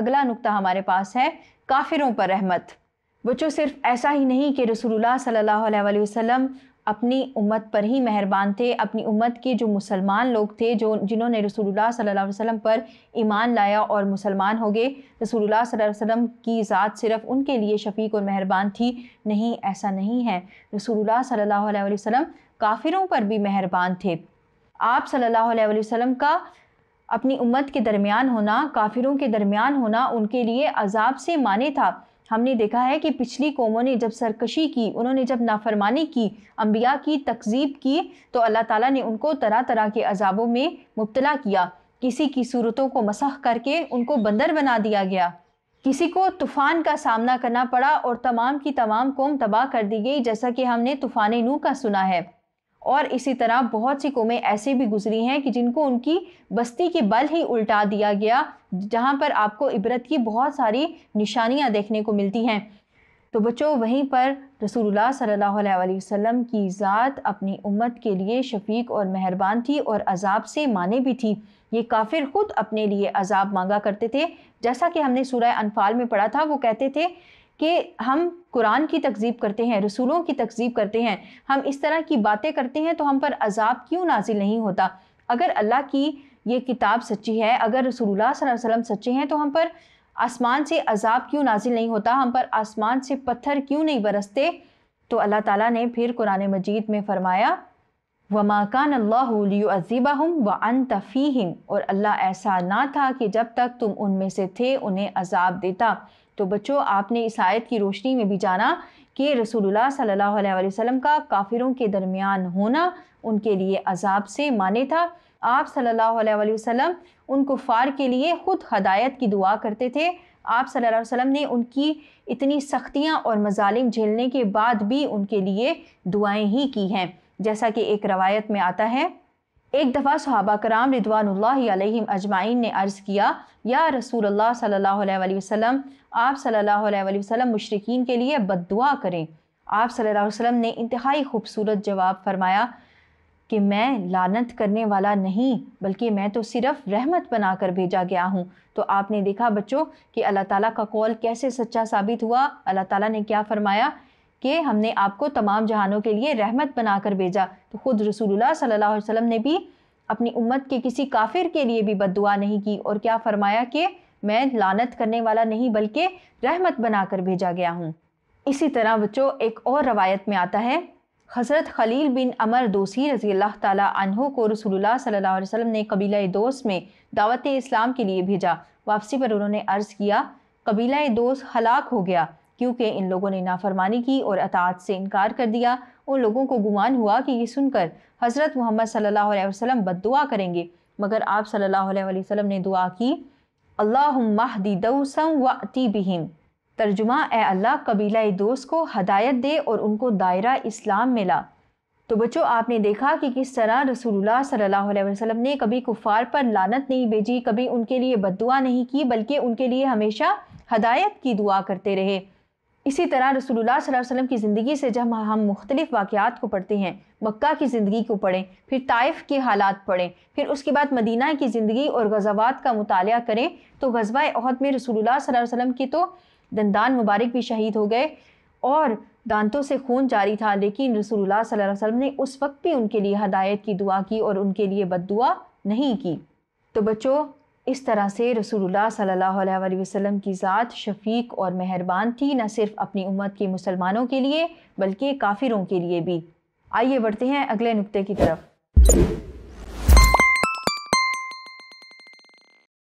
अगला नुक्ता हमारे पास है काफिरों पर रहमत बच्चों सिर्फ ऐसा ही नहीं कि रसूलुल्लाह सल्लल्लाहु अलैहि वसल्लम अपनी उम्मत पर ही मेहरबान थे अपनी उम्मत के जो मुसलमान लोग थे जो जिन्होंने रसूलुल्लाह सल्लल्लाहु अलैहि वसल्लम पर ईमान लाया और मुसलमान हो गए रसूलुल्लाह सल्लल्लाहु अलैहि वसल्लम की ज़ात सिर्फ उनके लिए शफीक और मेहरबान थी नहीं ऐसा नहीं है रसूलुल्लाह सल्लल्लाहु अलैहि वसल्लम काफिरों पर भी मेहरबान थे आप सल्लल्लाहु अलैहि वसल्लम का अपनी उम्मत के दरमियान होना काफिरों के दरमियान होना उनके लिए अजाब से माने था हमने देखा है कि पिछली कौमों ने जब सरकशी की उन्होंने जब नाफरमानी की अम्बिया की तकजीब की तो अल्लाह ताला ने उनको तरह तरह के अजाबों में मुबतला किया किसी की सूरतों को मसह करके उनको बंदर बना दिया गया किसी को तूफ़ान का सामना करना पड़ा और तमाम की तमाम कौम तबाह कर दी गई जैसा कि हमने तूफ़ान नू का सुना है और इसी तरह बहुत सी कौमें ऐसे भी गुजरी हैं कि जिनको उनकी बस्ती के बल ही उल्टा दिया गया जहाँ पर आपको इबरत की बहुत सारी निशानियाँ देखने को मिलती हैं तो बच्चों वहीं पर रसूलुल्लाह सल्लल्लाहु अलैहि वसल्लम की ज़ात अपनी उम्मत के लिए शफीक और मेहरबान थी और अजाब से माने भी थी ये काफिर ख़ुद अपने लिए अजाब मांगा करते थे जैसा कि हमने सूर्य अनफाल में पढ़ा था वो कहते थे कि हम कुरान की तकजीब करते हैं रसूलों की तकजीब करते हैं हम इस तरह की बातें करते हैं तो हम पर अजाब क्यों नाजिल नहीं होता अगर अल्लाह की ये किताब सच्ची है अगर रसूलुल्लाह सल्लल्लाहु अलैहि वसल्लम सच्चे हैं तो हम पर आसमान से अजाब क्यों नाजिल नहीं होता हम पर आसमान से पत्थर क्यों नहीं बरसते तो अल्लाह ताला ने फिर कुरान मजीद में फ़रमाया व माकान अल्लाजीबा हम व अन तफ़ीम और अल्लाह ऐसा ना था कि जब तक तुम उनमें से थे उन्हें अजाब देता तो बच्चों आपने इस आयत की रोशनी में भी जाना कि रसूलुल्लाह सल्लल्लाहु अलैहि वसल्लम का काफिरों के दरमियान होना उनके लिए अजाब से माने था आप सल्लल्लाहु अलैहि वसल्लम उन कुफ़ार के लिए ख़ुद हदायत की दुआ करते थे आप सल्लल्लाहु अलैहि वसल्लम ने उनकी इतनी सख्तियाँ और मजालिम झेलने के बाद भी उनके लिए दुआएं ही की हैं जैसा कि एक रवायत में आता है एक दफ़ा सहाबा कराम रिदवान अजमाइन ने अर्ज़ किया या रसूल अल्लाह सल्लल्लाहु अलैहि वसल्लम आप सल्लल्लाहु अलैहि वसल्लम मुशरकिन के लिए बददुआ करें आप सल्लल्लाहु अलैहि वसल्लम ने इंतहाई खूबसूरत जवाब फरमाया कि मैं लानत करने वाला नहीं बल्कि मैं तो सिर्फ रहमत बनाकर भेजा गया हूँ तो आपने देखा बच्चों कि अल्लाह ताली का कौल कैसे सच्चा साबित हुआ अल्लाह ताली ने क्या फ़रमाया कि हमने आपको तमाम जहानों के लिए रहमत बना कर भेजा तो ख़ुद रसूलुल्लाह सल्लल्लाहु अलैहि वसल्लम ने भी अपनी उम्मत के किसी काफिर के लिए भी बददुआ नहीं की और क्या फरमाया कि मैं लानत करने वाला नहीं बल्कि रहमत बना कर भेजा गया हूँ इसी तरह बच्चों एक और रवायत में आता है हज़रत खलील बिन अमर दोसी रज़ी अल्लाह तहों को रसूलुल्लाह सल्लल्लाहु अलैहि वसल्लम ने कबीला दोस्त में दावत इस्लाम के लिए भेजा वापसी पर उन्होंने अर्ज़ किया कबीला दोस्त हलाक हो गया क्योंकि इन लोगों ने नाफरमानी की और अतात से इनकार कर दिया उन लोगों को गुमान हुआ कि ये सुनकर हज़रत मोहम्मद सल्ला वसम बद करेंगे मगर आप अलैहि वसल्लम ने दुआ की अल्लाह महदी व वती बिहिम तर्जुमा ए अल्लाह कबीला दोस्त को हदायत दे और उनको दायरा इस्लाम मिला तो बच्चों आपने देखा कि किस तरह रसूलुल्लाह सल्लल्लाहु अलैहि वसल्लम ने कभी कुफ़ार पर लानत नहीं भेजी कभी उनके लिए बदुआ नहीं की बल्कि उनके लिए हमेशा हदायत की दुआ करते रहे इसी तरह रसूलुल्लाह सल्लल्लाहु अलैहि वसल्लम की ज़िंदगी से जब हम मुख्तलिफ़ वाक़ात को पढ़ते हैं मक्का की ज़िंदगी को पढ़ें फिर ताइफ़ के हालात पढ़ें फिर उसके बाद मदीना की ज़िंदगी और गज़वात का मुताल करें तो गजवा अहद में रसूलुल्लाह सल्लल्लाहु अलैहि वसल्लम के तो दंदान मुबारक भी शहीद हो गए और दांतों से खून जारी था लेकिन रसूलुल्लाह सल्लल्लाहु अलैहि वसल्लम ने उस वक्त भी उनके लिए हदायत की दुआ की और उनके लिए बद नहीं की तो बच्चों इस तरह से रसूलुल्लाह सल्लल्लाहु अलैहि वसल्लम की ज़ात शफीक और मेहरबान थी न सिर्फ अपनी उम्मत के मुसलमानों के लिए बल्कि काफिरों के लिए भी आइए बढ़ते हैं अगले नुक्ते की तरफ